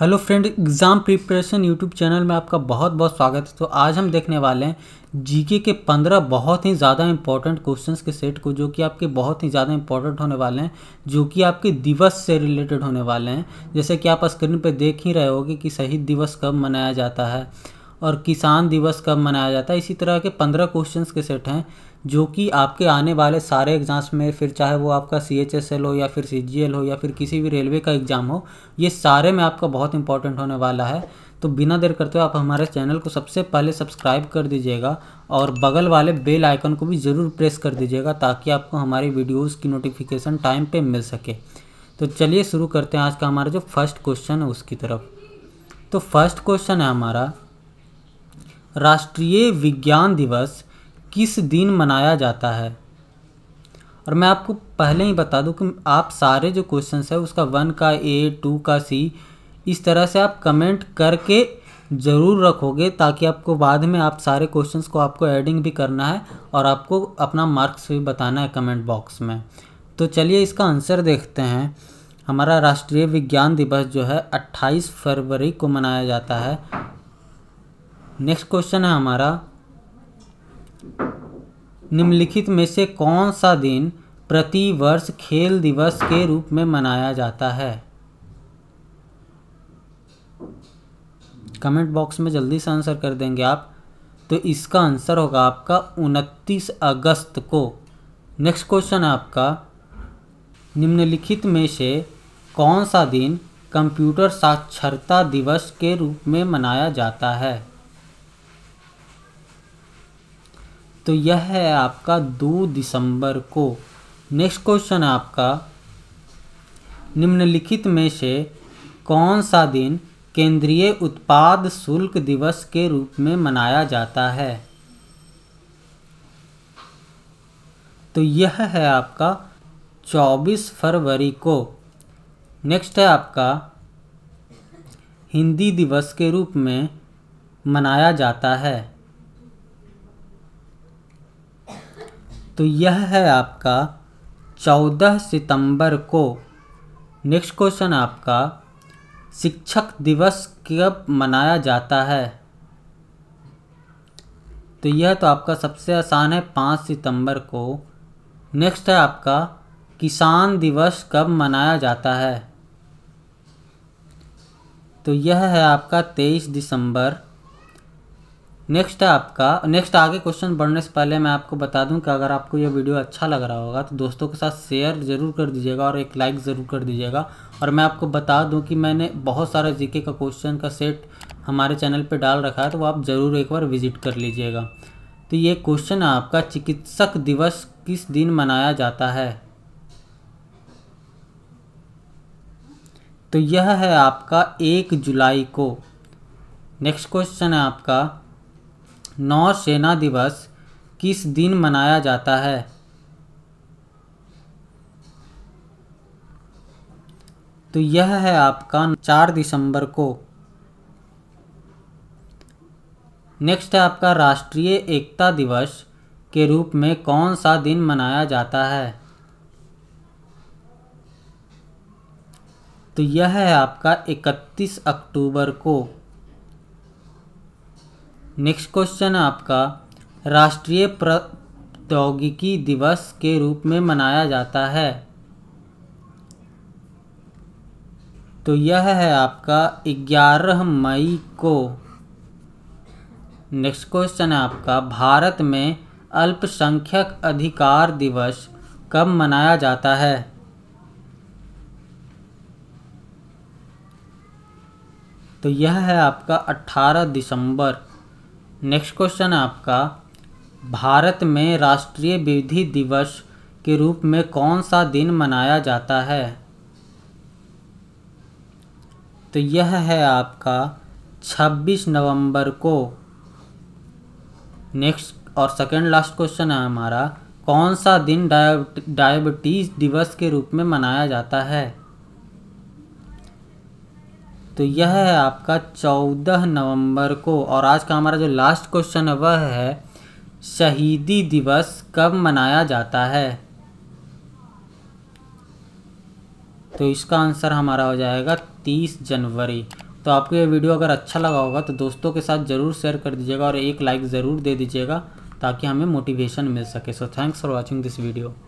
hello friend exam preparation YouTube channel में आपका बहुत बहुत स्वागत है तो आज हम देखने वाले हैं जीके के पंद्रह बहुत ही ज़्यादा इंपॉर्टेंट क्वेश्चंस के सेट को जो कि आपके बहुत ही ज़्यादा इंपॉर्टेंट होने वाले हैं जो कि आपके दिवस से रिलेटेड होने वाले हैं जैसे कि आप स्क्रीन पर देख ही रहे होगे कि शहीद दिवस कब मनाया जाता है और किसान दिवस कब मनाया जाता है इसी तरह के पंद्रह क्वेश्चन के सेट हैं जो कि आपके आने वाले सारे एग्ज़ाम्स में फिर चाहे वो आपका सी एच एस एल हो या फिर सी जी एल हो या फिर किसी भी रेलवे का एग्ज़ाम हो ये सारे में आपका बहुत इंपॉर्टेंट होने वाला है तो बिना देर करते हुए आप हमारे चैनल को सबसे पहले सब्सक्राइब कर दीजिएगा और बगल वाले बेल आइकन को भी ज़रूर प्रेस कर दीजिएगा ताकि आपको हमारी वीडियोज़ की नोटिफिकेशन टाइम पर मिल सके तो चलिए शुरू करते हैं आज का हमारा जो फर्स्ट क्वेश्चन है उसकी तरफ तो फर्स्ट क्वेश्चन है हमारा राष्ट्रीय विज्ञान दिवस किस दिन मनाया जाता है और मैं आपको पहले ही बता दूं कि आप सारे जो क्वेश्चन है उसका वन का ए टू का सी इस तरह से आप कमेंट करके ज़रूर रखोगे ताकि आपको बाद में आप सारे क्वेश्चंस को आपको एडिंग भी करना है और आपको अपना मार्क्स भी बताना है कमेंट बॉक्स में तो चलिए इसका आंसर देखते हैं हमारा राष्ट्रीय विज्ञान दिवस जो है 28 फरवरी को मनाया जाता है नेक्स्ट क्वेश्चन है हमारा निम्नलिखित में से कौन सा दिन प्रति वर्ष खेल दिवस के रूप में मनाया जाता है कमेंट बॉक्स में जल्दी से आंसर कर देंगे आप तो इसका आंसर होगा आपका 29 अगस्त को नेक्स्ट क्वेश्चन है आपका निम्नलिखित में से कौन सा दिन कंप्यूटर साक्षरता दिवस के रूप में मनाया जाता है तो यह है आपका दो दिसंबर को नेक्स्ट क्वेश्चन है आपका निम्नलिखित में से कौन सा दिन केंद्रीय उत्पाद शुल्क दिवस के रूप में मनाया जाता है तो यह है आपका 24 फरवरी को नेक्स्ट है आपका हिंदी दिवस के रूप में मनाया जाता है तो यह है आपका चौदह सितंबर को नेक्स्ट क्वेश्चन आपका शिक्षक दिवस कब मनाया जाता है तो यह तो आपका सबसे आसान है पाँच सितंबर को नेक्स्ट है आपका किसान दिवस कब मनाया जाता है तो यह है आपका तेईस दिसंबर नेक्स्ट है आपका नेक्स्ट आगे क्वेश्चन बढ़ने से पहले मैं आपको बता दूं कि अगर आपको यह वीडियो अच्छा लग रहा होगा तो दोस्तों के साथ शेयर ज़रूर कर दीजिएगा और एक लाइक ज़रूर कर दीजिएगा और मैं आपको बता दूं कि मैंने बहुत सारे जीके का क्वेश्चन का सेट हमारे चैनल पर डाल रखा है तो वो आप ज़रूर एक बार विजिट कर लीजिएगा तो ये क्वेश्चन है आपका चिकित्सक दिवस किस दिन मनाया जाता है तो यह है आपका एक जुलाई को नेक्स्ट क्वेश्चन है आपका नौसेना दिवस किस दिन मनाया जाता है तो यह है आपका चार दिसंबर को नेक्स्ट है आपका राष्ट्रीय एकता दिवस के रूप में कौन सा दिन मनाया जाता है तो यह है आपका 31 अक्टूबर को नेक्स्ट क्वेश्चन है आपका राष्ट्रीय प्रौद्योगिकी दिवस के रूप में मनाया जाता है तो यह है आपका 11 मई को नेक्स्ट क्वेश्चन है आपका भारत में अल्पसंख्यक अधिकार दिवस कब मनाया जाता है तो यह है आपका 18 दिसंबर नेक्स्ट क्वेश्चन है आपका भारत में राष्ट्रीय विधि दिवस के रूप में कौन सा दिन मनाया जाता है तो यह है आपका 26 नवंबर को नेक्स्ट और सेकेंड लास्ट क्वेश्चन है हमारा कौन सा दिन डायबिटीज़ दिवस के रूप में मनाया जाता है तो यह है आपका चौदह नवंबर को और आज का हमारा जो लास्ट क्वेश्चन है वह है शहीदी दिवस कब मनाया जाता है तो इसका आंसर हमारा हो जाएगा तीस जनवरी तो आपको ये वीडियो अगर अच्छा लगा होगा तो दोस्तों के साथ ज़रूर शेयर कर दीजिएगा और एक लाइक ज़रूर दे दीजिएगा ताकि हमें मोटिवेशन मिल सके सो thanks for watching this video